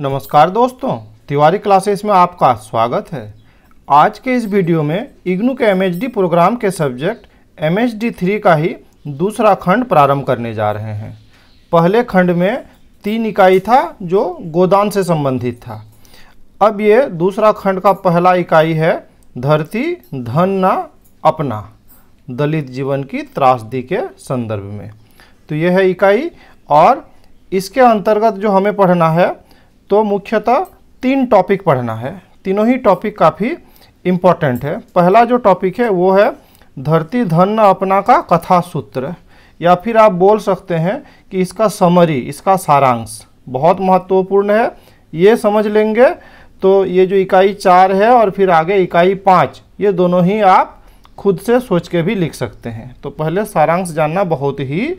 नमस्कार दोस्तों तिवारी क्लासेस में आपका स्वागत है आज के इस वीडियो में इग्नू के एमएचडी प्रोग्राम के सब्जेक्ट एमएचडी थ्री का ही दूसरा खंड प्रारंभ करने जा रहे हैं पहले खंड में तीन इकाई था जो गोदान से संबंधित था अब ये दूसरा खंड का पहला इकाई है धरती धन ना अपना दलित जीवन की त्रासदी के संदर्भ में तो यह है इकाई और इसके अंतर्गत जो हमें पढ़ना है तो मुख्यतः तीन टॉपिक पढ़ना है तीनों ही टॉपिक काफ़ी इम्पॉर्टेंट है पहला जो टॉपिक है वो है धरती धन अपना का कथा सूत्र या फिर आप बोल सकते हैं कि इसका समरी इसका सारांश बहुत महत्वपूर्ण है ये समझ लेंगे तो ये जो इकाई चार है और फिर आगे इकाई पाँच ये दोनों ही आप खुद से सोच के भी लिख सकते हैं तो पहले सारांश जानना बहुत ही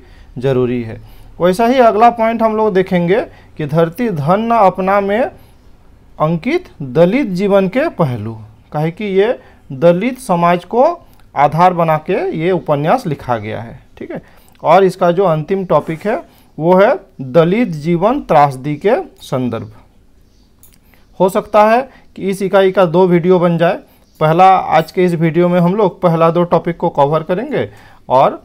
ज़रूरी है वैसा ही अगला पॉइंट हम लोग देखेंगे कि धरती धन न अपना में अंकित दलित जीवन के पहलू कहे कि ये दलित समाज को आधार बना के ये उपन्यास लिखा गया है ठीक है और इसका जो अंतिम टॉपिक है वो है दलित जीवन त्रासदी के संदर्भ हो सकता है कि इस इकाई का दो वीडियो बन जाए पहला आज के इस वीडियो में हम लोग पहला दो टॉपिक को कवर करेंगे और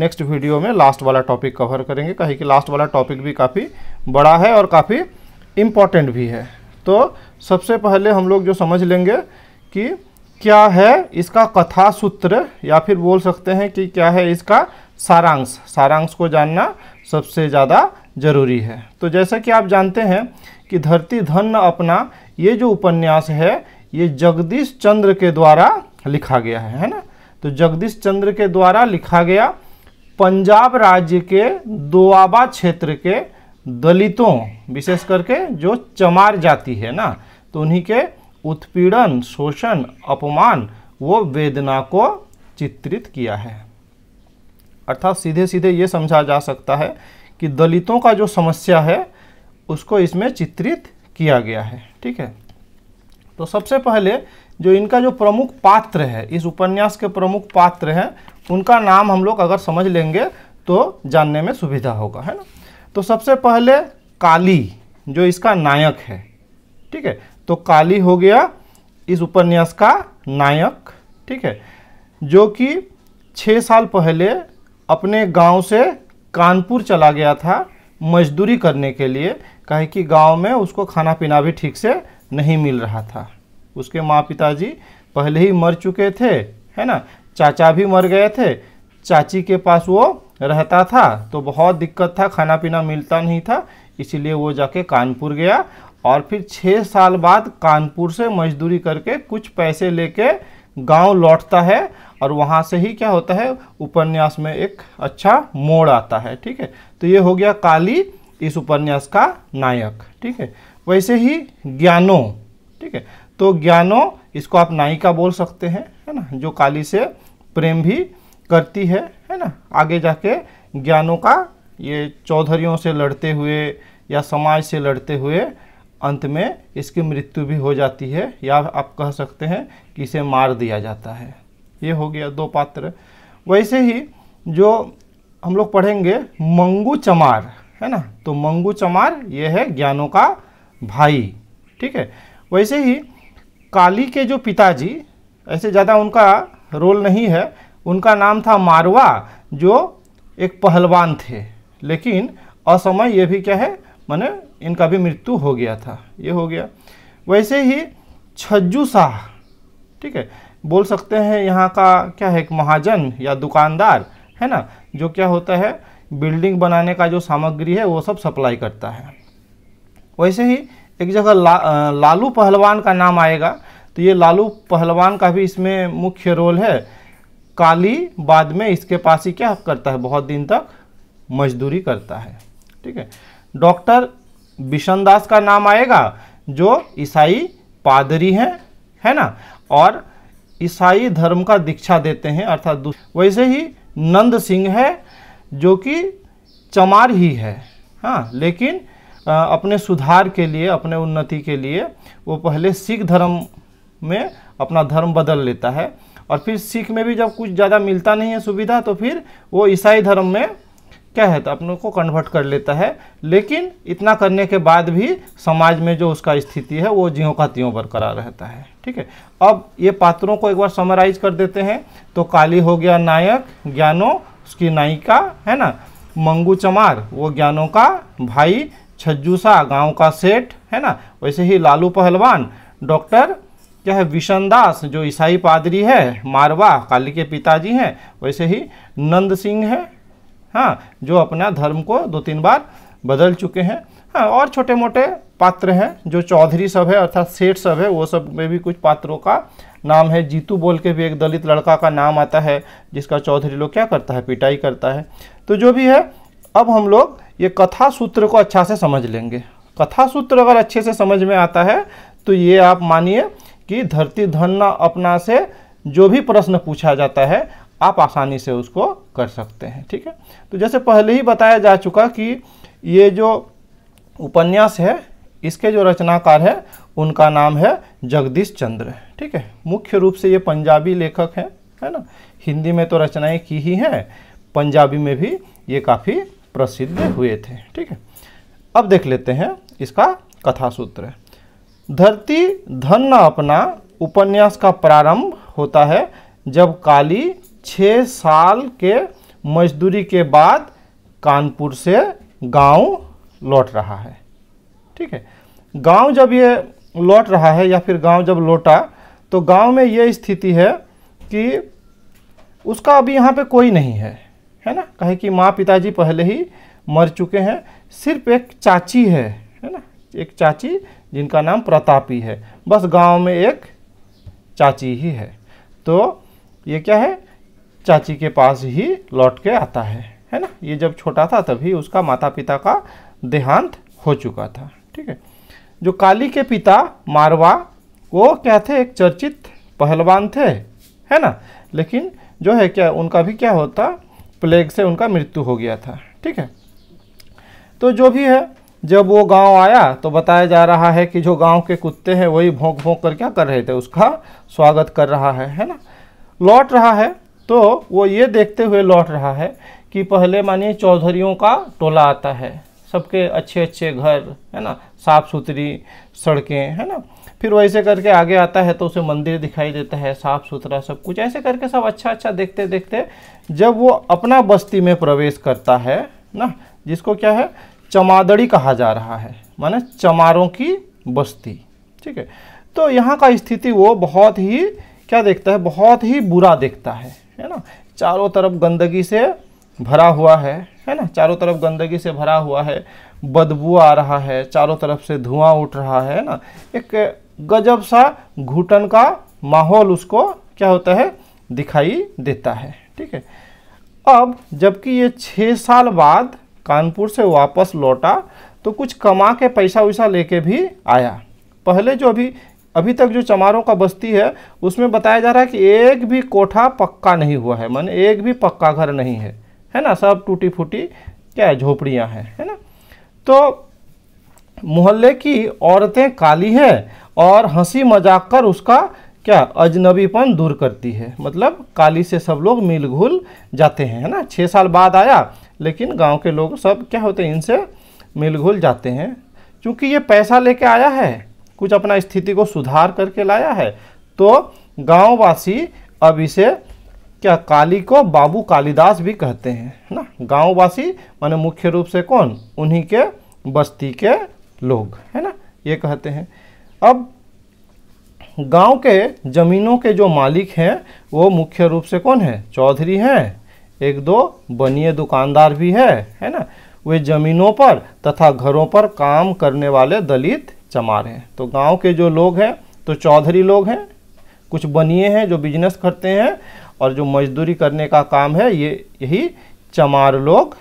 नेक्स्ट वीडियो में लास्ट वाला टॉपिक कवर करेंगे कहे कि लास्ट वाला टॉपिक भी काफ़ी बड़ा है और काफ़ी इम्पॉर्टेंट भी है तो सबसे पहले हम लोग जो समझ लेंगे कि क्या है इसका कथा सूत्र या फिर बोल सकते हैं कि क्या है इसका सारांश सारांश को जानना सबसे ज़्यादा जरूरी है तो जैसा कि आप जानते हैं कि धरती धन अपना ये जो उपन्यास है ये जगदीश चंद्र के द्वारा लिखा गया है है ना तो जगदीश चंद्र के द्वारा लिखा गया पंजाब राज्य के दोआबा क्षेत्र के दलितों विशेष करके जो चमार जाति है ना तो उन्हीं के उत्पीड़न शोषण अपमान वो वेदना को चित्रित किया है अर्थात सीधे सीधे ये समझा जा सकता है कि दलितों का जो समस्या है उसको इसमें चित्रित किया गया है ठीक है तो सबसे पहले जो इनका जो प्रमुख पात्र है इस उपन्यास के प्रमुख पात्र हैं उनका नाम हम लोग अगर समझ लेंगे तो जानने में सुविधा होगा है ना तो सबसे पहले काली जो इसका नायक है ठीक है तो काली हो गया इस उपन्यास का नायक ठीक है जो कि छः साल पहले अपने गांव से कानपुर चला गया था मजदूरी करने के लिए कहे कि गांव में उसको खाना पीना भी ठीक से नहीं मिल रहा था उसके माँ पिताजी पहले ही मर चुके थे है ना चाचा भी मर गए थे चाची के पास वो रहता था तो बहुत दिक्कत था खाना पीना मिलता नहीं था इसीलिए वो जाके कानपुर गया और फिर छः साल बाद कानपुर से मजदूरी करके कुछ पैसे लेके गांव लौटता है और वहाँ से ही क्या होता है उपन्यास में एक अच्छा मोड़ आता है ठीक है तो ये हो गया काली इस उपन्यास का नायक ठीक है वैसे ही ज्ञानो ठीक है तो ज्ञानो इसको आप नायिका बोल सकते हैं है ना जो काली से प्रेम भी करती है है ना आगे जाके ज्ञानों का ये चौधरियों से लड़ते हुए या समाज से लड़ते हुए अंत में इसकी मृत्यु भी हो जाती है या आप कह सकते हैं कि इसे मार दिया जाता है ये हो गया दो पात्र वैसे ही जो हम लोग पढ़ेंगे मंगू चमार है ना तो मंगू चमार ये है ज्ञानों का भाई ठीक है वैसे ही काली के जो पिताजी ऐसे ज़्यादा उनका रोल नहीं है उनका नाम था मारवा जो एक पहलवान थे लेकिन असमय ये भी क्या है माने इनका भी मृत्यु हो गया था ये हो गया वैसे ही छज्जू शाह ठीक है बोल सकते हैं यहाँ का क्या है एक महाजन या दुकानदार है ना जो क्या होता है बिल्डिंग बनाने का जो सामग्री है वो सब सप्लाई करता है वैसे ही एक जगह ला, लालू पहलवान का नाम आएगा तो ये लालू पहलवान का भी इसमें मुख्य रोल है काली बाद में इसके पास ही क्या करता है बहुत दिन तक मजदूरी करता है ठीक है डॉक्टर बिशन का नाम आएगा जो ईसाई पादरी हैं है ना और ईसाई धर्म का दीक्षा देते हैं अर्थात वैसे ही नंद सिंह है जो कि चमार ही है हाँ लेकिन आ, अपने सुधार के लिए अपने उन्नति के लिए वो पहले सिख धर्म में अपना धर्म बदल लेता है और फिर सिख में भी जब कुछ ज़्यादा मिलता नहीं है सुविधा तो फिर वो ईसाई धर्म में क्या है तो अपने को कन्वर्ट कर लेता है लेकिन इतना करने के बाद भी समाज में जो उसका स्थिति है वो ज्यों का त्यों बरकरार रहता है ठीक है अब ये पात्रों को एक बार समराइज कर देते हैं तो काली हो गया नायक ज्ञानो उसकी नायिका है ना मंगू चमार वो ज्ञानों का भाई छज्जूसा गांव गाँव का सेठ है ना वैसे ही लालू पहलवान डॉक्टर क्या है विशनदास जो ईसाई पादरी है मारवा काली के पिताजी हैं वैसे ही नंद सिंह हैं हाँ जो अपना धर्म को दो तीन बार बदल चुके हैं हाँ और छोटे मोटे पात्र हैं जो चौधरी सब है अर्थात सेठ सब है वो सब में भी कुछ पात्रों का नाम है जीतू बोल के भी एक दलित लड़का का नाम आता है जिसका चौधरी लोग क्या करता है पिटाई करता है तो जो भी है अब हम लोग ये कथा सूत्र को अच्छा से समझ लेंगे कथा सूत्र अगर अच्छे से समझ में आता है तो ये आप मानिए कि धरती न अपना से जो भी प्रश्न पूछा जाता है आप आसानी से उसको कर सकते हैं ठीक है तो जैसे पहले ही बताया जा चुका कि ये जो उपन्यास है इसके जो रचनाकार है उनका नाम है जगदीश चंद्र ठीक है मुख्य रूप से ये पंजाबी लेखक हैं है ना हिंदी में तो रचनाएं की ही हैं पंजाबी में भी ये काफ़ी प्रसिद्ध हुए थे ठीक है अब देख लेते हैं इसका कथा सूत्र है धरती धन न अपना उपन्यास का प्रारंभ होता है जब काली छः साल के मजदूरी के बाद कानपुर से गांव लौट रहा है ठीक है गांव जब ये लौट रहा है या फिर गांव जब लौटा तो गांव में ये स्थिति है कि उसका अभी यहाँ पे कोई नहीं है है ना कहे कि माँ पिताजी पहले ही मर चुके हैं सिर्फ एक चाची है है ना एक चाची जिनका नाम प्रतापी है बस गांव में एक चाची ही है तो ये क्या है चाची के पास ही लौट के आता है है ना ये जब छोटा था तभी उसका माता पिता का देहांत हो चुका था ठीक है जो काली के पिता मारवा वो क्या थे एक चर्चित पहलवान थे है ना लेकिन जो है क्या उनका भी क्या होता प्लेग से उनका मृत्यु हो गया था ठीक है तो जो भी है जब वो गांव आया तो बताया जा रहा है कि जो गांव के कुत्ते हैं वही भोंक भोंक कर क्या कर रहे थे उसका स्वागत कर रहा है है ना लौट रहा है तो वो ये देखते हुए लौट रहा है कि पहले मानिए चौधरियों का टोला आता है सबके अच्छे अच्छे घर है ना साफ़ सुथरी सड़कें है ना फिर वैसे करके आगे आता है तो उसे मंदिर दिखाई देता है साफ़ सुथरा सब कुछ ऐसे करके सब अच्छा अच्छा देखते देखते जब वो अपना बस्ती में प्रवेश करता है ना जिसको क्या है चमादड़ी कहा जा रहा है माने चमारों की बस्ती ठीक है तो यहाँ का स्थिति वो बहुत ही क्या देखता है बहुत ही बुरा देखता है है ना चारों तरफ गंदगी से भरा हुआ है है ना चारों तरफ गंदगी से भरा हुआ है बदबू आ रहा है चारों तरफ से धुआं उठ रहा है ना एक गजब सा घुटन का माहौल उसको क्या होता है दिखाई देता है ठीक है अब जबकि ये छः साल बाद कानपुर से वापस लौटा तो कुछ कमा के पैसा वैसा लेके भी आया पहले जो अभी अभी तक जो चमारों का बस्ती है उसमें बताया जा रहा है कि एक भी कोठा पक्का नहीं हुआ है मान एक भी पक्का घर नहीं है है ना सब टूटी फूटी क्या है झोपड़ियाँ हैं है ना तो मोहल्ले की औरतें काली है और हंसी मजाक कर उसका क्या अजनबीपन दूर करती है मतलब काली से सब लोग मिल घुल जाते हैं है ना छः साल बाद आया लेकिन गांव के लोग सब क्या होते हैं इनसे मिल घुल जाते हैं क्योंकि ये पैसा लेके आया है कुछ अपना स्थिति को सुधार करके लाया है तो गांववासी अब इसे क्या काली को बाबू कालिदास भी कहते हैं है ना गांववासी माने मुख्य रूप से कौन उन्हीं के बस्ती के लोग है ना ये कहते हैं अब गांव के ज़मीनों के जो मालिक हैं वो मुख्य रूप से कौन है चौधरी हैं एक दो बनिए दुकानदार भी है है ना वे जमीनों पर तथा घरों पर काम करने वाले दलित चमार हैं तो गांव के जो लोग हैं तो चौधरी लोग हैं कुछ बनिए हैं जो बिजनेस करते हैं और जो मजदूरी करने का काम है ये यही चमार लोग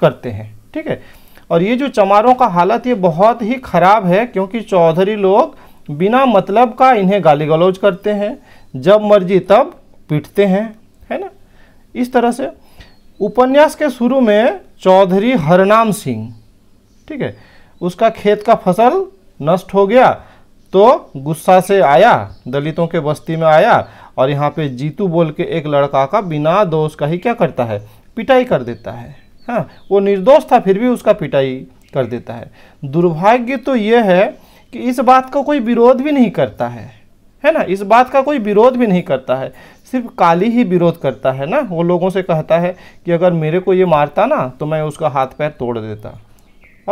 करते हैं ठीक है और ये जो चमारों का हालत ये बहुत ही ख़राब है क्योंकि चौधरी लोग बिना मतलब का इन्हें गाली गलौज करते हैं जब मर्जी तब पीटते हैं है ना इस तरह से उपन्यास के शुरू में चौधरी हरनाम सिंह ठीक है उसका खेत का फसल नष्ट हो गया तो गुस्सा से आया दलितों के बस्ती में आया और यहाँ पे जीतू बोल के एक लड़का का बिना दोष का ही क्या करता है पिटाई कर देता है हाँ वो निर्दोष था फिर भी उसका पिटाई कर देता है दुर्भाग्य तो ये है कि इस बात का कोई विरोध भी नहीं करता है है ना इस बात का कोई विरोध भी नहीं करता है सिर्फ काली ही विरोध करता है ना वो लोगों से कहता है कि अगर मेरे को ये मारता ना तो मैं उसका हाथ पैर तोड़ देता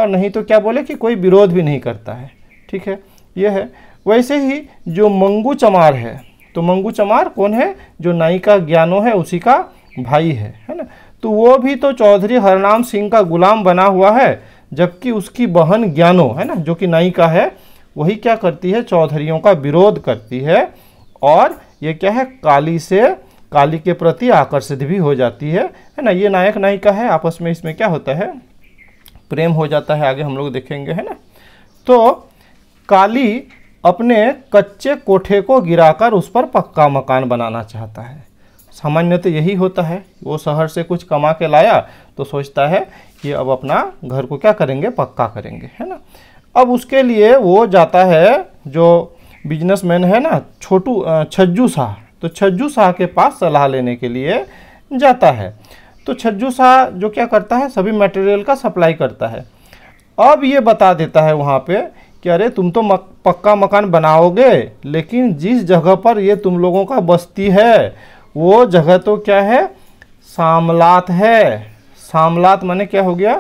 और नहीं तो क्या बोले कि कोई विरोध भी नहीं करता है ठीक है ये है वैसे ही जो मंगू चमार है तो मंगू चमार कौन है जो नायिका ज्ञानो है उसी का भाई है है ना तो वो भी तो चौधरी हरनाम सिंह का गुलाम बना हुआ है जबकि उसकी बहन ज्ञानो है ना जो कि नायिका है वही क्या करती है चौधरीयों का विरोध करती है और ये क्या है काली से काली के प्रति आकर्षित भी हो जाती है है ना ये नायक नायिका है आपस में इसमें क्या होता है प्रेम हो जाता है आगे हम लोग देखेंगे है ना तो काली अपने कच्चे कोठे को गिराकर उस पर पक्का मकान बनाना चाहता है सामान्यतः तो यही होता है वो शहर से कुछ कमा के लाया तो सोचता है कि अब अपना घर को क्या करेंगे पक्का करेंगे है ना अब उसके लिए वो जाता है जो बिजनेसमैन है ना छोटू छज्जू शाह तो छज्जू शाह के पास सलाह लेने के लिए जाता है तो छज्जू शाह जो क्या करता है सभी मटेरियल का सप्लाई करता है अब ये बता देता है वहाँ पे कि अरे तुम तो मक, पक्का मकान बनाओगे लेकिन जिस जगह पर ये तुम लोगों का बस्ती है वो जगह तो क्या है सामलात है सामलात माने क्या हो गया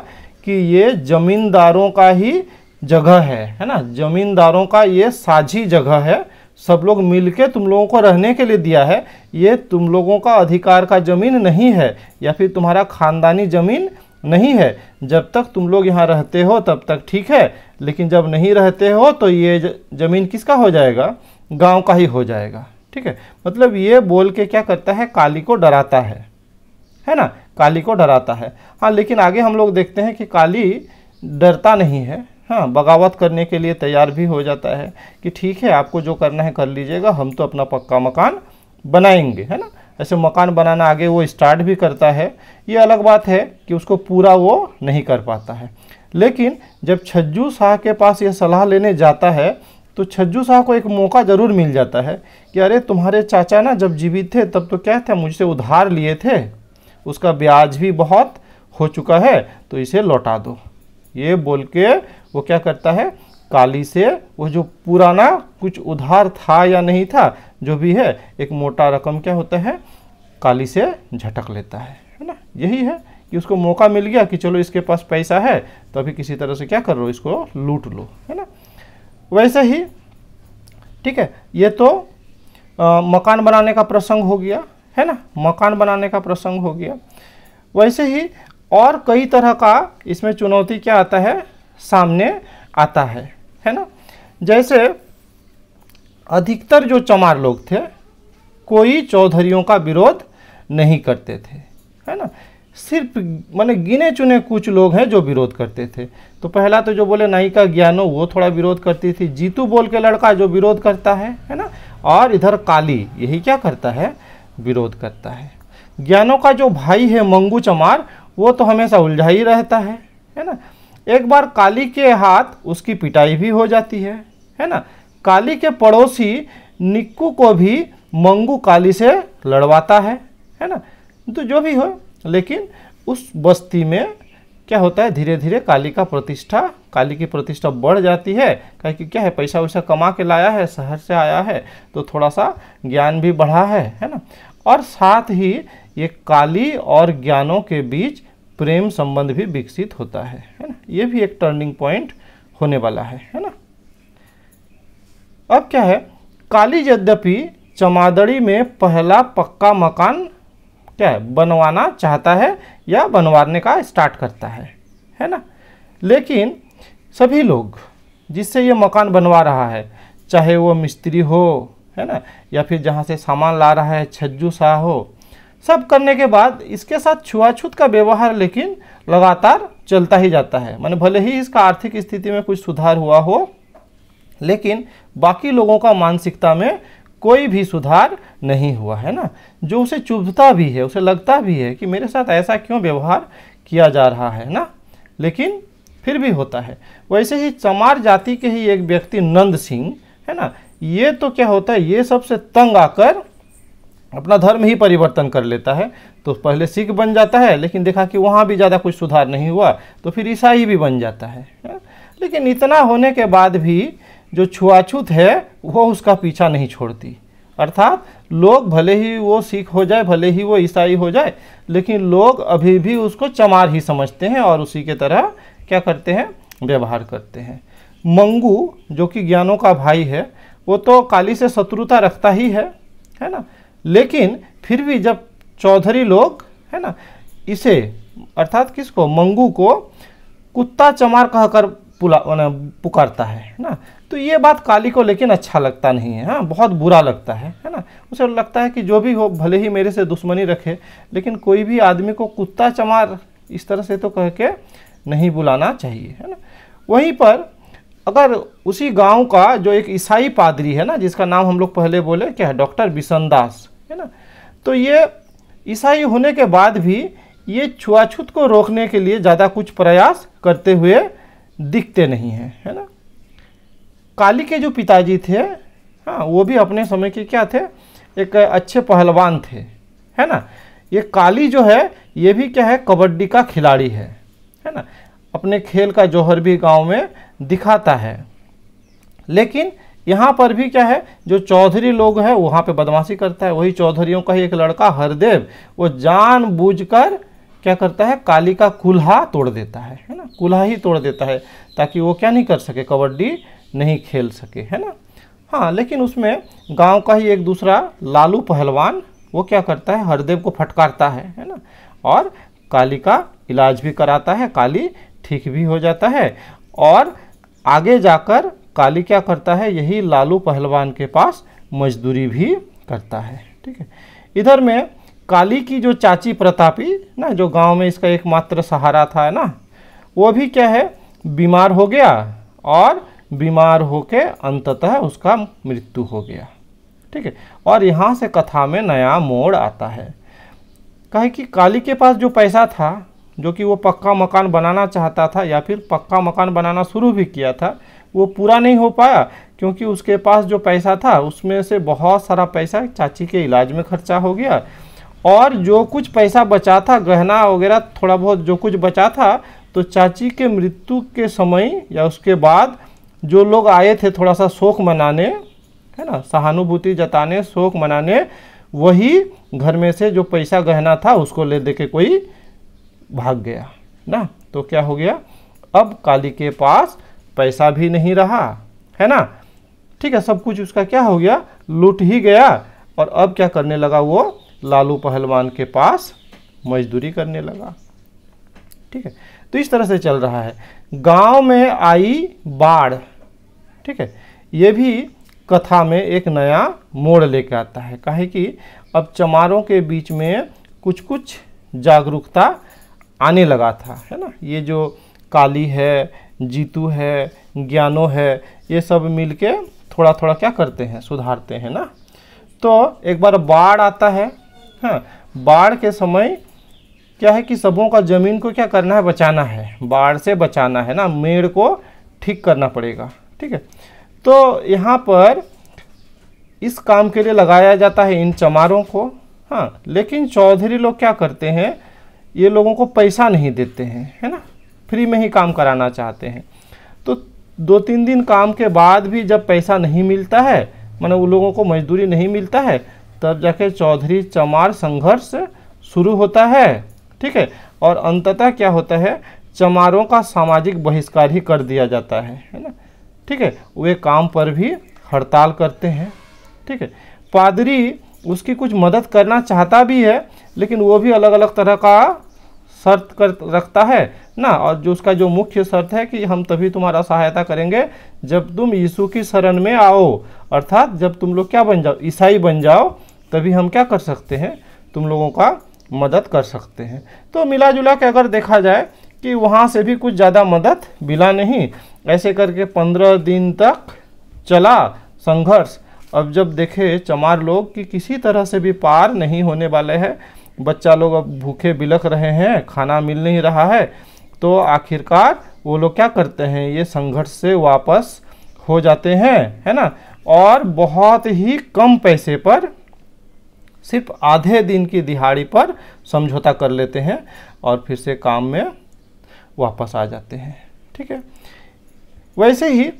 कि ये ज़मींदारों का ही जगह है है ना जमींदारों का ये साझी जगह है सब लोग मिलके तुम लोगों को रहने के लिए दिया है ये तुम लोगों का अधिकार का ज़मीन नहीं है या फिर तुम्हारा ख़ानदानी ज़मीन नहीं है जब तक तुम लोग यहाँ रहते हो तब तक ठीक है लेकिन जब नहीं रहते हो तो ये ज़मीन किसका हो जाएगा गांव का ही हो जाएगा ठीक है मतलब ये बोल के क्या करता है काली को डराता है है ना काली को डराता है हाँ लेकिन आगे हम लोग देखते हैं कि काली डरता नहीं है हाँ बगावत करने के लिए तैयार भी हो जाता है कि ठीक है आपको जो करना है कर लीजिएगा हम तो अपना पक्का मकान बनाएंगे है ना ऐसे मकान बनाना आगे वो स्टार्ट भी करता है ये अलग बात है कि उसको पूरा वो नहीं कर पाता है लेकिन जब छज्जू शाह के पास ये सलाह लेने जाता है तो छज्जू शाह को एक मौका ज़रूर मिल जाता है कि अरे तुम्हारे चाचा ना जब जीवित थे तब तो क्या था मुझसे उधार लिए थे उसका ब्याज भी बहुत हो चुका है तो इसे लौटा दो ये बोल के वो क्या करता है काली से वो जो पुराना कुछ उधार था या नहीं था जो भी है एक मोटा रकम क्या होता है काली से झटक लेता है है ना यही है कि उसको मौका मिल गया कि चलो इसके पास पैसा है तो अभी किसी तरह से क्या कर लो इसको लूट लो है ना वैसे ही ठीक है ये तो आ, मकान बनाने का प्रसंग हो गया है ना मकान बनाने का प्रसंग हो गया वैसे ही और कई तरह का इसमें चुनौती क्या आता है सामने आता है है ना जैसे अधिकतर जो चमार लोग थे कोई चौधरियों का विरोध नहीं करते थे है ना सिर्फ माने गिने चुने कुछ लोग हैं जो विरोध करते थे तो पहला तो जो बोले नाई का ज्ञानो वो थोड़ा विरोध करती थी जीतू बोल के लड़का जो विरोध करता है है ना और इधर काली यही क्या करता है विरोध करता है ज्ञानों का जो भाई है मंगू चमार वो तो हमेशा उलझा ही रहता है है ना एक बार काली के हाथ उसकी पिटाई भी हो जाती है है ना काली के पड़ोसी निक्कू को भी मंगू काली से लड़वाता है है ना तो जो भी हो लेकिन उस बस्ती में क्या होता है धीरे धीरे काली का प्रतिष्ठा काली की प्रतिष्ठा बढ़ जाती है क्योंकि क्या है पैसा वैसा कमा के लाया है शहर से आया है तो थोड़ा सा ज्ञान भी बढ़ा है है ना और साथ ही ये काली और ज्ञानों के बीच प्रेम संबंध भी विकसित होता है है न ये भी एक टर्निंग पॉइंट होने वाला है है ना अब क्या है काली यद्यपि चमादड़ी में पहला पक्का मकान क्या है बनवाना चाहता है या बनवाने का स्टार्ट करता है है ना लेकिन सभी लोग जिससे ये मकान बनवा रहा है चाहे वो मिस्त्री हो है ना या फिर जहाँ से सामान ला रहा है छज्जू सा हो सब करने के बाद इसके साथ छुआछूत का व्यवहार लेकिन लगातार चलता ही जाता है मैंने भले ही इसका आर्थिक स्थिति में कुछ सुधार हुआ हो लेकिन बाकी लोगों का मानसिकता में कोई भी सुधार नहीं हुआ है ना जो उसे चुभता भी है उसे लगता भी है कि मेरे साथ ऐसा क्यों व्यवहार किया जा रहा है ना लेकिन फिर भी होता है वैसे ही चमार जाति के ही एक व्यक्ति नंद सिंह है ना ये तो क्या होता है ये सबसे तंग आकर अपना धर्म ही परिवर्तन कर लेता है तो पहले सिख बन जाता है लेकिन देखा कि वहाँ भी ज़्यादा कुछ सुधार नहीं हुआ तो फिर ईसाई भी बन जाता है हाँ? लेकिन इतना होने के बाद भी जो छुआछूत है वो उसका पीछा नहीं छोड़ती अर्थात लोग भले ही वो सिख हो जाए भले ही वो ईसाई हो जाए लेकिन लोग अभी भी उसको चमार ही समझते हैं और उसी के तरह क्या करते हैं व्यवहार करते हैं मंगू जो कि ज्ञानों का भाई है वो तो काली से शत्रुता रखता ही है है ना लेकिन फिर भी जब चौधरी लोग है ना इसे अर्थात किसको मंगू को कुत्ता चमार कहकर पुला पुकारता है ना तो ये बात काली को लेकिन अच्छा लगता नहीं है हाँ बहुत बुरा लगता है है ना उसे लगता है कि जो भी हो भले ही मेरे से दुश्मनी रखे लेकिन कोई भी आदमी को कुत्ता चमार इस तरह से तो कह के नहीं बुलाना चाहिए है ना वहीं पर अगर उसी गांव का जो एक ईसाई पादरी है ना जिसका नाम हम लोग पहले बोले क्या है डॉक्टर बिशन दास है ना तो ये ईसाई होने के बाद भी ये छुआछूत को रोकने के लिए ज़्यादा कुछ प्रयास करते हुए दिखते नहीं हैं है ना काली के जो पिताजी थे हाँ वो भी अपने समय के क्या थे एक अच्छे पहलवान थे है ना ये काली जो है ये भी क्या है कबड्डी का खिलाड़ी है है ना अपने खेल का जौहर भी गांव में दिखाता है लेकिन यहाँ पर भी क्या है जो चौधरी लोग हैं वहाँ पे बदमाशी करता है वही चौधरीयों का ही एक लड़का हरदेव वो जानबूझकर क्या करता है काली का कुल्हा तोड़ देता है है ना कुल्हा ही तोड़ देता है ताकि वो क्या नहीं कर सके कबड्डी नहीं खेल सके है ना हाँ लेकिन उसमें गांव का ही एक दूसरा लालू पहलवान वो क्या करता है हरदेव को फटकारता है है ना और काली का इलाज भी कराता है काली ठीक भी हो जाता है और आगे जाकर काली क्या करता है यही लालू पहलवान के पास मजदूरी भी करता है ठीक है इधर में काली की जो चाची प्रतापी ना जो गांव में इसका एकमात्र सहारा था ना वो भी क्या है बीमार हो गया और बीमार होके अंततः उसका मृत्यु हो गया ठीक है और यहाँ से कथा में नया मोड़ आता है कहे कि काली के पास जो पैसा था जो कि वो पक्का मकान बनाना चाहता था या फिर पक्का मकान बनाना शुरू भी किया था वो पूरा नहीं हो पाया क्योंकि उसके पास जो पैसा था उसमें से बहुत सारा पैसा चाची के इलाज में खर्चा हो गया और जो कुछ पैसा बचा था गहना वगैरह थोड़ा बहुत जो कुछ बचा था तो चाची के मृत्यु के समय या उसके बाद जो लोग आए थे थोड़ा सा शोक मनाने है ना सहानुभूति जताने शोक मनाने वही घर में से जो पैसा गहना था उसको ले दे के कोई भाग गया ना तो क्या हो गया अब काली के पास पैसा भी नहीं रहा है ना ठीक है सब कुछ उसका क्या हो गया लूट ही गया और अब क्या करने लगा वो लालू पहलवान के पास मजदूरी करने लगा ठीक है तो इस तरह से चल रहा है गांव में आई बाढ़ ठीक है ये भी कथा में एक नया मोड़ लेकर आता है कहे कि अब चमारों के बीच में कुछ कुछ जागरूकता आने लगा था है ना ये जो काली है जीतू है ज्ञानो है ये सब मिल के थोड़ा थोड़ा क्या करते हैं सुधारते हैं ना तो एक बार बाढ़ आता है हाँ बाढ़ के समय क्या है कि सबों का ज़मीन को क्या करना है बचाना है बाढ़ से बचाना है ना मेड़ को ठीक करना पड़ेगा ठीक है तो यहाँ पर इस काम के लिए लगाया जाता है इन चमारों को हाँ लेकिन चौधरी लोग क्या करते हैं ये लोगों को पैसा नहीं देते हैं है ना फ्री में ही काम कराना चाहते हैं तो दो तीन दिन काम के बाद भी जब पैसा नहीं मिलता है मैंने उन लोगों को मजदूरी नहीं मिलता है तब जाके चौधरी चमार संघर्ष शुरू होता है ठीक है और अंततः क्या होता है चमारों का सामाजिक बहिष्कार ही कर दिया जाता है है ना ठीक है वे काम पर भी हड़ताल करते हैं ठीक है पादरी उसकी कुछ मदद करना चाहता भी है लेकिन वो भी अलग अलग तरह का शर्त कर रखता है ना और जो उसका जो मुख्य शर्त है कि हम तभी तुम्हारा सहायता करेंगे जब तुम यीशु की शरण में आओ अर्थात जब तुम लोग क्या बन जाओ ईसाई बन जाओ तभी हम क्या कर सकते हैं तुम लोगों का मदद कर सकते हैं तो मिला जुला के अगर देखा जाए कि वहाँ से भी कुछ ज़्यादा मदद मिला नहीं ऐसे करके पंद्रह दिन तक चला संघर्ष अब जब देखे चमार लोग कि किसी तरह से भी पार नहीं होने वाले हैं बच्चा लोग अब भूखे बिलख रहे हैं खाना मिल नहीं रहा है तो आखिरकार वो लोग क्या करते हैं ये संघर्ष से वापस हो जाते हैं है ना और बहुत ही कम पैसे पर सिर्फ आधे दिन की दिहाड़ी पर समझौता कर लेते हैं और फिर से काम में वापस आ जाते हैं ठीक है वैसे ही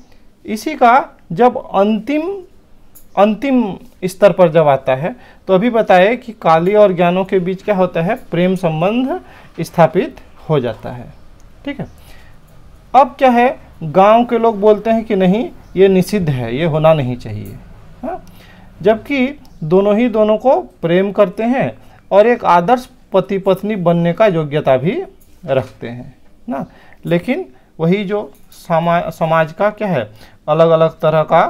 इसी का जब अंतिम अंतिम स्तर पर जब आता है तो अभी बताए कि काली और ज्ञानों के बीच क्या होता है प्रेम संबंध स्थापित हो जाता है ठीक है अब क्या है गांव के लोग बोलते हैं कि नहीं ये निषिद्ध है ये होना नहीं चाहिए हाँ जबकि दोनों ही दोनों को प्रेम करते हैं और एक आदर्श पति पत्नी बनने का योग्यता भी रखते हैं ना लेकिन वही जो समा समाज का क्या है अलग अलग तरह का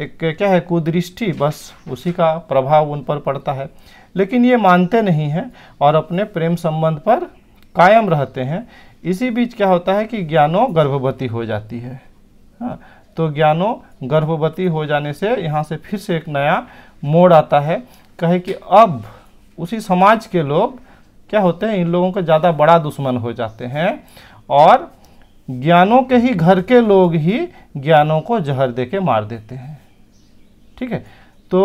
एक क्या है कुदृष्टि बस उसी का प्रभाव उन पर पड़ता है लेकिन ये मानते नहीं हैं और अपने प्रेम संबंध पर कायम रहते हैं इसी बीच क्या होता है कि ज्ञानो गर्भवती हो जाती है हाँ तो ज्ञानो गर्भवती हो जाने से यहाँ से फिर से एक नया मोड़ आता है कहे कि अब उसी समाज के लोग क्या होते हैं इन लोगों का ज़्यादा बड़ा दुश्मन हो जाते हैं और ज्ञानों के ही घर के लोग ही ज्ञानों को जहर दे के मार देते हैं ठीक है तो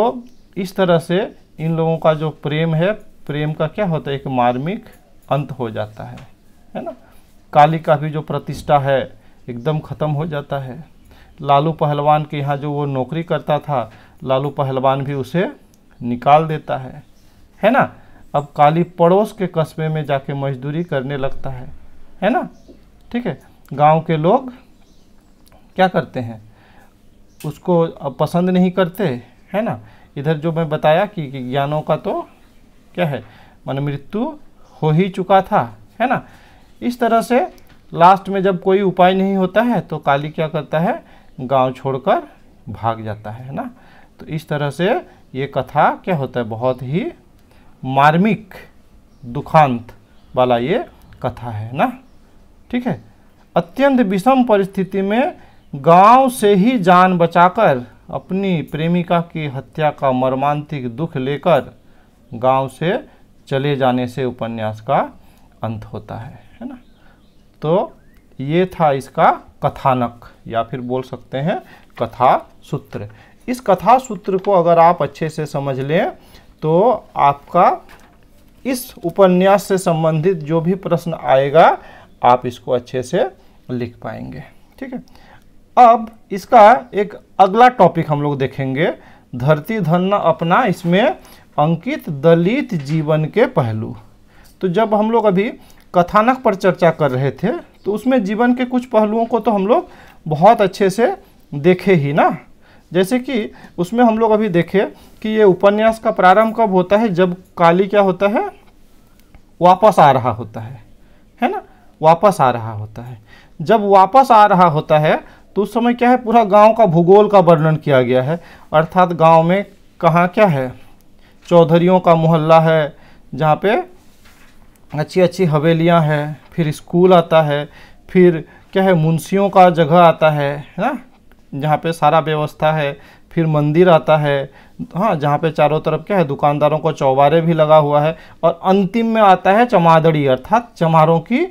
इस तरह से इन लोगों का जो प्रेम है प्रेम का क्या होता है एक मार्मिक अंत हो जाता है है ना काली का भी जो प्रतिष्ठा है एकदम ख़त्म हो जाता है लालू पहलवान के यहाँ जो वो नौकरी करता था लालू पहलवान भी उसे निकाल देता है है ना अब काली पड़ोस के कस्बे में जाके मजदूरी करने लगता है है ना ठीक है गांव के लोग क्या करते हैं उसको पसंद नहीं करते है ना इधर जो मैं बताया कि ज्ञानों का तो क्या है मान मृत्यु हो ही चुका था है ना इस तरह से लास्ट में जब कोई उपाय नहीं होता है तो काली क्या करता है गांव छोड़कर भाग जाता है ना तो इस तरह से ये कथा क्या होता है बहुत ही मार्मिक दुखांत वाला ये कथा है ना ठीक है अत्यंत विषम परिस्थिति में गांव से ही जान बचाकर अपनी प्रेमिका की हत्या का मर्मांतिक दुख लेकर गांव से चले जाने से उपन्यास का अंत होता है है ना तो ये था इसका कथानक या फिर बोल सकते हैं कथा सूत्र इस कथा सूत्र को अगर आप अच्छे से समझ लें तो आपका इस उपन्यास से संबंधित जो भी प्रश्न आएगा आप इसको अच्छे से लिख पाएंगे ठीक है अब इसका एक अगला टॉपिक हम लोग देखेंगे धरती धन्ना अपना इसमें अंकित दलित जीवन के पहलू तो जब हम लोग अभी कथानक पर चर्चा कर रहे थे तो उसमें जीवन के कुछ पहलुओं को तो हम लोग बहुत अच्छे से देखे ही ना जैसे कि उसमें हम लोग अभी देखे कि ये उपन्यास का प्रारंभ कब होता है जब काली क्या होता है वापस आ रहा होता है है ना वापस आ रहा होता है जब वापस आ रहा होता है तो उस समय क्या है पूरा गांव का भूगोल का वर्णन किया गया है अर्थात गांव में कहाँ क्या है चौधरीयों का मोहल्ला है जहाँ पे अच्छी अच्छी हवेलियाँ हैं फिर स्कूल आता है फिर क्या है मुंशियों का जगह आता है है जहाँ पे सारा व्यवस्था है फिर मंदिर आता है हाँ जहाँ पे चारों तरफ क्या है दुकानदारों को चौबारे भी लगा हुआ है और अंतिम में आता है चमादड़ी अर्थात चमारों की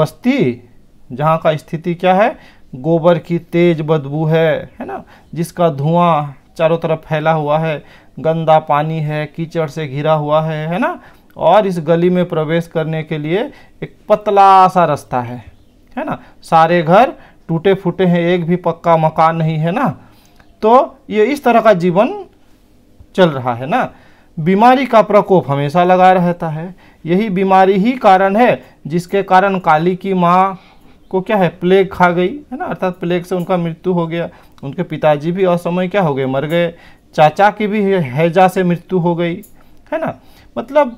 बस्ती जहाँ का स्थिति क्या है गोबर की तेज बदबू है है ना जिसका धुआं चारों तरफ फैला हुआ है गंदा पानी है कीचड़ से घिरा हुआ है है ना और इस गली में प्रवेश करने के लिए एक पतला सा रास्ता है है ना सारे घर टूटे फूटे हैं एक भी पक्का मकान नहीं है ना तो ये इस तरह का जीवन चल रहा है ना बीमारी का प्रकोप हमेशा लगा रहता है यही बीमारी ही कारण है जिसके कारण काली की माँ को क्या है प्लेग खा गई है ना अर्थात प्लेग से उनका मृत्यु हो गया उनके पिताजी भी असमय क्या हो गए मर गए चाचा की भी हैजा से मृत्यु हो गई है ना मतलब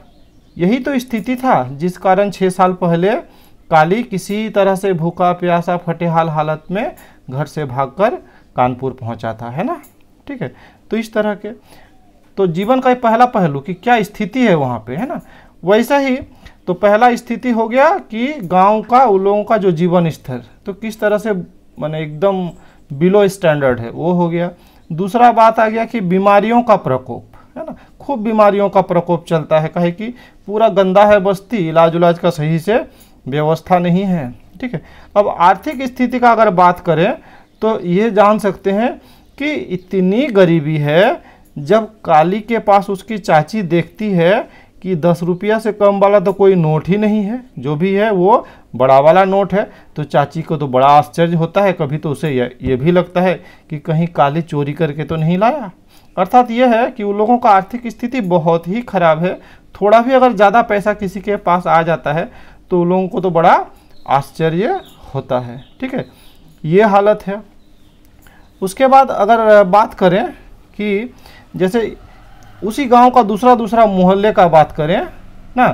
यही तो स्थिति था जिस कारण छः साल पहले काली किसी तरह से भूखा प्यासा फटेहाल हालत में घर से भागकर कानपुर पहुंचा था है ना ठीक है तो इस तरह के तो जीवन का पहला पहलू कि क्या स्थिति है वहाँ पे है ना वैसा ही तो पहला स्थिति हो गया कि गांव का उन लोगों का जो जीवन स्तर तो किस तरह से मैंने एकदम बिलो स्टैंडर्ड है वो हो गया दूसरा बात आ गया कि बीमारियों का प्रकोप है ना खूब बीमारियों का प्रकोप चलता है कहे कि पूरा गंदा है बस्ती इलाज उलाज का सही से व्यवस्था नहीं है ठीक है अब आर्थिक स्थिति का अगर बात करें तो ये जान सकते हैं कि इतनी गरीबी है जब काली के पास उसकी चाची देखती है कि दस रुपया से कम वाला तो कोई नोट ही नहीं है जो भी है वो बड़ा वाला नोट है तो चाची को तो बड़ा आश्चर्य होता है कभी तो उसे ये भी लगता है कि कहीं काली चोरी करके तो नहीं लाया अर्थात यह है कि उन लोगों का आर्थिक स्थिति बहुत ही खराब है थोड़ा भी अगर ज़्यादा पैसा किसी के पास आ जाता है तो उन लोगों को तो बड़ा आश्चर्य होता है ठीक है ये हालत है उसके बाद अगर बात करें कि जैसे उसी गांव का दूसरा दूसरा मोहल्ले का बात करें ना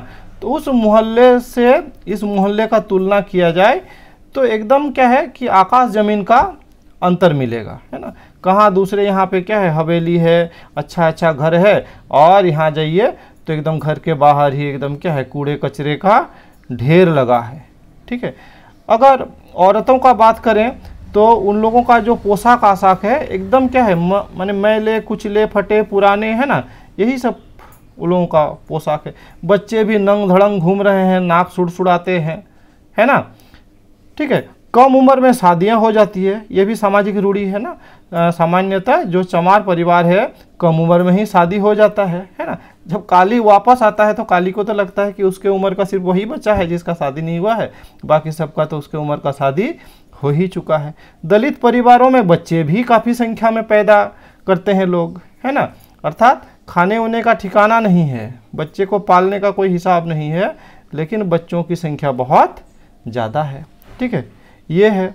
तो उस मोहल्ले से इस मोहल्ले का तुलना किया जाए तो एकदम क्या है कि आकाश ज़मीन का अंतर मिलेगा है ना कहाँ दूसरे यहाँ पे क्या है हवेली है अच्छा अच्छा घर है और यहाँ जाइए तो एकदम घर के बाहर ही एकदम क्या है कूड़े कचरे का ढेर लगा है ठीक है अगर औरतों का बात करें तो उन लोगों का जो पोशाक आशाक है एकदम क्या है माने मैले कुचले फटे पुराने है ना यही सब उन लोगों का पोशाक है बच्चे भी नंग धड़ंग घूम रहे हैं नाक सुड़सुड़ाते हैं है ना ठीक है कम उम्र में शादियां हो जाती है ये भी सामाजिक रूढ़ी है ना सामान्यतः जो चमार परिवार है कम उम्र में ही शादी हो जाता है है ना जब काली वापस आता है तो काली को तो लगता है कि उसके उम्र का सिर्फ वही बच्चा है जिसका शादी नहीं हुआ है बाकी सबका तो उसके उम्र का शादी हो ही चुका है दलित परिवारों में बच्चे भी काफ़ी संख्या में पैदा करते हैं लोग है ना अर्थात खाने उने का ठिकाना नहीं है बच्चे को पालने का कोई हिसाब नहीं है लेकिन बच्चों की संख्या बहुत ज़्यादा है ठीक है ये है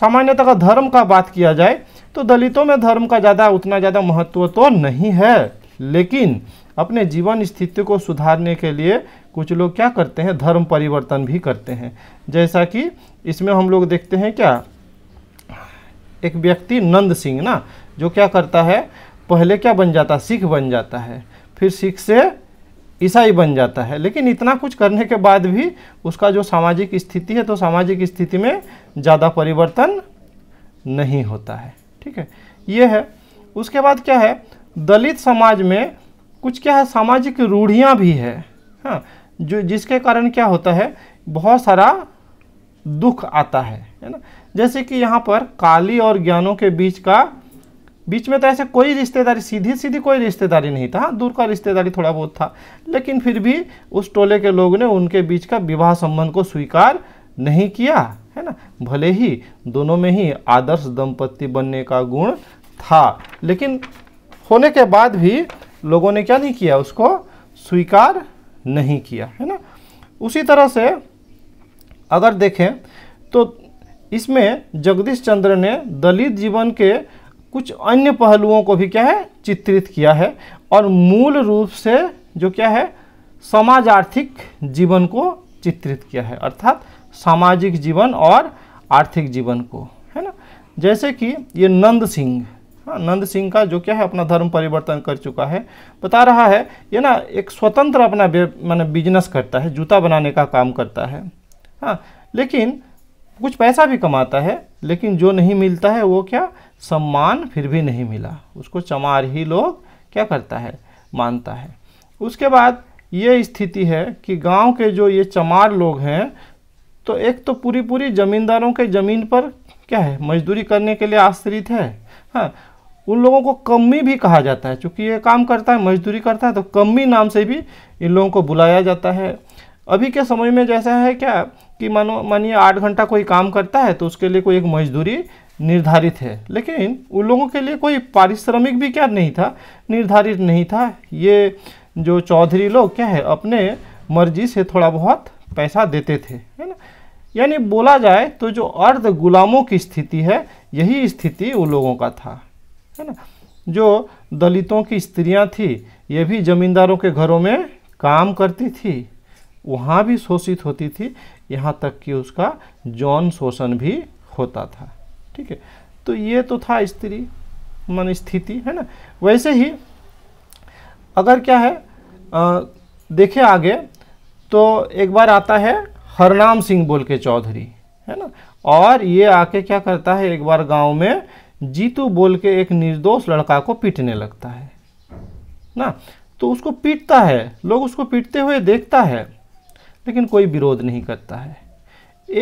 सामान्यतः धर्म का बात किया जाए तो दलितों में धर्म का ज़्यादा उतना ज़्यादा महत्व तो नहीं है लेकिन अपने जीवन स्थिति को सुधारने के लिए कुछ लोग क्या करते हैं धर्म परिवर्तन भी करते हैं जैसा कि इसमें हम लोग देखते हैं क्या एक व्यक्ति नंद सिंह ना जो क्या करता है पहले क्या बन जाता सिख बन जाता है फिर सिख से ईसाई बन जाता है लेकिन इतना कुछ करने के बाद भी उसका जो सामाजिक स्थिति है तो सामाजिक स्थिति में ज़्यादा परिवर्तन नहीं होता है ठीक है ये है उसके बाद क्या है दलित समाज में कुछ क्या है सामाजिक रूढ़ियाँ भी है हाँ जो जिसके कारण क्या होता है बहुत सारा दुख आता है है ना जैसे कि यहाँ पर काली और ज्ञानों के बीच का बीच में तो ऐसे कोई रिश्तेदारी सीधी सीधी कोई रिश्तेदारी नहीं था हाँ दूर का रिश्तेदारी थोड़ा बहुत था लेकिन फिर भी उस टोले के लोग ने उनके बीच का विवाह संबंध को स्वीकार नहीं किया है ना भले ही दोनों में ही आदर्श दंपत्ति बनने का गुण था लेकिन होने के बाद भी लोगों ने क्या नहीं किया उसको स्वीकार नहीं किया है ना उसी तरह से अगर देखें तो इसमें जगदीश चंद्र ने दलित जीवन के कुछ अन्य पहलुओं को भी क्या है चित्रित किया है और मूल रूप से जो क्या है समाज आर्थिक जीवन को चित्रित किया है अर्थात सामाजिक जीवन और आर्थिक जीवन को है ना जैसे कि ये नंद सिंह हाँ, नंद सिंह का जो क्या है अपना धर्म परिवर्तन कर चुका है बता रहा है ये ना एक स्वतंत्र अपना मैंने बिजनेस करता है जूता बनाने का काम करता है हाँ लेकिन कुछ पैसा भी कमाता है लेकिन जो नहीं मिलता है वो क्या सम्मान फिर भी नहीं मिला उसको चमार ही लोग क्या करता है मानता है उसके बाद ये स्थिति है कि गांव के जो ये चमार लोग हैं तो एक तो पूरी पूरी ज़मींदारों के ज़मीन पर क्या है मजदूरी करने के लिए आश्रित है हाँ उन लोगों को कम्मी भी कहा जाता है चूँकि ये काम करता है मजदूरी करता है तो कम्मी नाम से भी इन लोगों को बुलाया जाता है अभी के समय में जैसा है क्या कि मानो मानिए आठ घंटा कोई काम करता है तो उसके लिए कोई एक मजदूरी निर्धारित है लेकिन उन लोगों के लिए कोई पारिश्रमिक भी क्या नहीं था निर्धारित नहीं था ये जो चौधरी लोग क्या है अपने मर्जी से थोड़ा बहुत पैसा देते थे है ना यानी बोला जाए तो जो अर्ध गुलामों की स्थिति है यही स्थिति उन लोगों का था है ना जो दलितों की स्त्रियां थी ये भी जमींदारों के घरों में काम करती थी वहाँ भी शोषित होती थी यहाँ तक कि उसका जौन शोषण भी होता था ठीक है तो ये तो था स्त्री मन स्थिति है ना वैसे ही अगर क्या है देखे आगे तो एक बार आता है हरनाम सिंह बोल के चौधरी है ना और ये आके क्या करता है एक बार गांव में जीतू बोल के एक निर्दोष लड़का को पीटने लगता है ना तो उसको पीटता है लोग उसको पीटते हुए देखता है लेकिन कोई विरोध नहीं करता है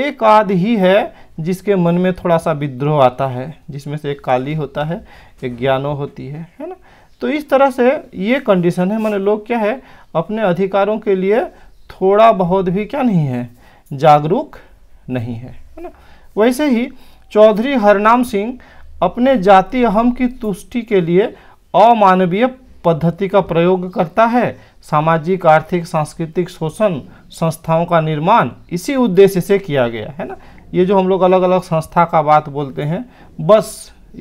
एक आद ही है जिसके मन में थोड़ा सा विद्रोह आता है जिसमें से एक काली होता है एक ज्ञानो होती है है ना तो इस तरह से ये कंडीशन है मैंने लोग क्या है अपने अधिकारों के लिए थोड़ा बहुत भी क्या नहीं है जागरूक नहीं है है ना वैसे ही चौधरी हरनाम सिंह अपने जाति अहम की तुष्टि के लिए अमानवीय पद्धति का प्रयोग करता है सामाजिक आर्थिक सांस्कृतिक शोषण संस्थाओं का निर्माण इसी उद्देश्य से किया गया है ना ये जो हम लोग अलग अलग संस्था का बात बोलते हैं बस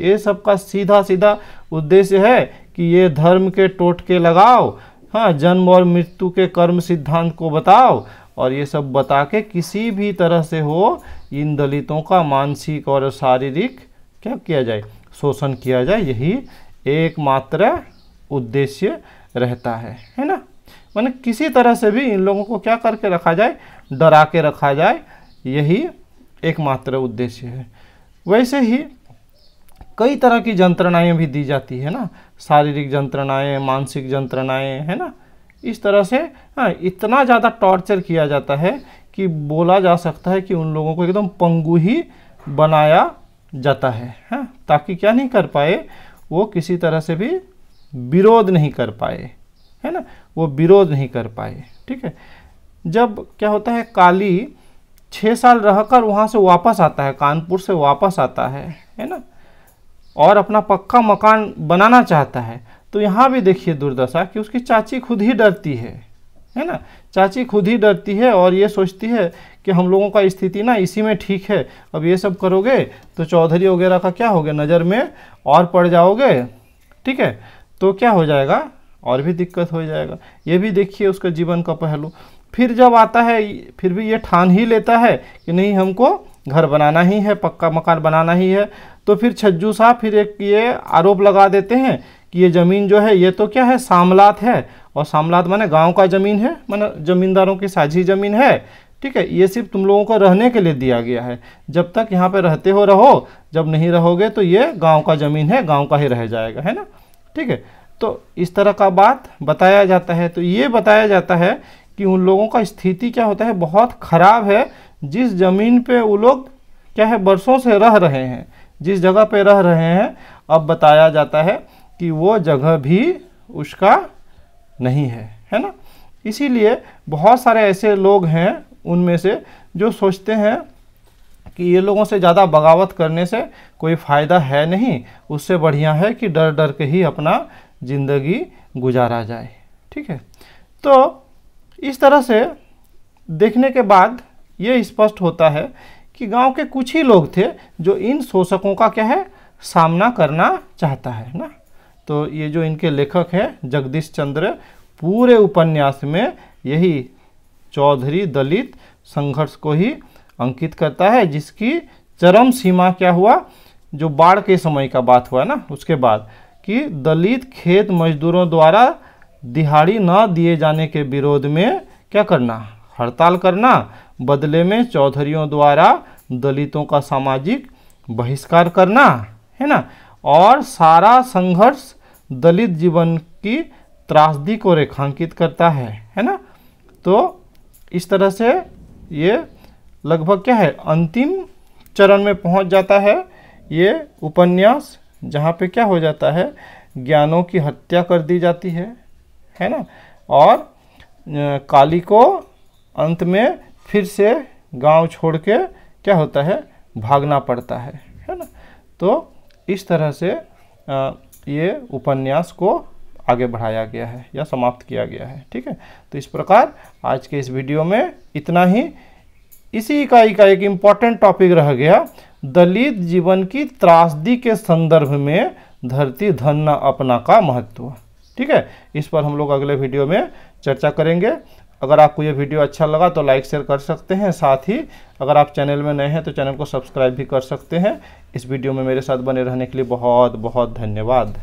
ये सबका सीधा सीधा उद्देश्य है कि ये धर्म के टोटके लगाओ हाँ जन्म और मृत्यु के कर्म सिद्धांत को बताओ और ये सब बता के किसी भी तरह से हो इन दलितों का मानसिक और शारीरिक क्या किया जाए शोषण किया जाए यही एकमात्र उद्देश्य रहता है है ना मैंने किसी तरह से भी इन लोगों को क्या करके रखा जाए डरा के रखा जाए यही एकमात्र उद्देश्य है वैसे ही कई तरह की यंत्रणाएँ भी दी जाती है ना शारीरिक यंत्रणाएँ मानसिक यंत्रणाएँ है ना इस तरह से हाँ इतना ज़्यादा टॉर्चर किया जाता है कि बोला जा सकता है कि उन लोगों को एकदम पंगु ही बनाया जाता है हाँ ताकि क्या नहीं कर पाए वो किसी तरह से भी विरोध नहीं कर पाए है ना वो विरोध नहीं कर पाए ठीक है जब क्या होता है काली छः साल रहकर वहाँ से वापस आता है कानपुर से वापस आता है है ना और अपना पक्का मकान बनाना चाहता है तो यहाँ भी देखिए दुर्दशा कि उसकी चाची खुद ही डरती है है ना चाची खुद ही डरती है और ये सोचती है कि हम लोगों का स्थिति ना इसी में ठीक है अब ये सब करोगे तो चौधरी वगैरह का क्या हो गया नज़र में और पड़ जाओगे ठीक है तो क्या हो जाएगा और भी दिक्कत हो जाएगा ये भी देखिए उसका जीवन का पहलू फिर जब आता है फिर भी ये ठान ही लेता है कि नहीं हमको घर बनाना ही है पक्का मकान बनाना ही है तो फिर छज्जू साहब फिर एक ये आरोप लगा देते हैं कि ये ज़मीन जो है ये तो क्या है सामलात है और सामलाद माने गांव का ज़मीन है माने ज़मींदारों की साझी ज़मीन है ठीक है ये सिर्फ तुम लोगों को रहने के लिए दिया गया है जब तक यहाँ पे रहते हो रहो जब नहीं रहोगे तो ये गांव का ज़मीन है गांव का ही रह जाएगा है ना ठीक है तो इस तरह का बात बताया जाता है तो ये बताया जाता है कि उन लोगों का स्थिति क्या होता है बहुत ख़राब है जिस ज़मीन पर वो लोग क्या है बरसों से रह रहे हैं जिस जगह पर रह रहे हैं अब बताया जाता है कि वो जगह भी उसका नहीं है है ना इसीलिए बहुत सारे ऐसे लोग हैं उनमें से जो सोचते हैं कि ये लोगों से ज़्यादा बगावत करने से कोई फ़ायदा है नहीं उससे बढ़िया है कि डर डर के ही अपना ज़िंदगी गुजारा जाए ठीक है तो इस तरह से देखने के बाद ये स्पष्ट होता है कि गांव के कुछ ही लोग थे जो इन शोषकों का क्या है सामना करना चाहता है ना तो ये जो इनके लेखक हैं जगदीश चंद्र पूरे उपन्यास में यही चौधरी दलित संघर्ष को ही अंकित करता है जिसकी चरम सीमा क्या हुआ जो बाढ़ के समय का बात हुआ ना उसके बाद कि दलित खेत मजदूरों द्वारा दिहाड़ी न दिए जाने के विरोध में क्या करना हड़ताल करना बदले में चौधरियों द्वारा दलितों का सामाजिक बहिष्कार करना है ना और सारा संघर्ष दलित जीवन की त्रासदी को रेखांकित करता है है ना तो इस तरह से ये लगभग क्या है अंतिम चरण में पहुंच जाता है ये उपन्यास जहाँ पे क्या हो जाता है ज्ञानों की हत्या कर दी जाती है है ना और काली को अंत में फिर से गांव छोड़ के क्या होता है भागना पड़ता है है ना तो इस तरह से आ, ये उपन्यास को आगे बढ़ाया गया है या समाप्त किया गया है ठीक है तो इस प्रकार आज के इस वीडियो में इतना ही इसी इकाई का एक इम्पॉर्टेंट टॉपिक रह गया दलित जीवन की त्रासदी के संदर्भ में धरती धन न अपना का महत्व ठीक है इस पर हम लोग अगले वीडियो में चर्चा करेंगे अगर आपको ये वीडियो अच्छा लगा तो लाइक शेयर कर सकते हैं साथ ही अगर आप चैनल में नए हैं तो चैनल को सब्सक्राइब भी कर सकते हैं इस वीडियो में मेरे साथ बने रहने के लिए बहुत बहुत धन्यवाद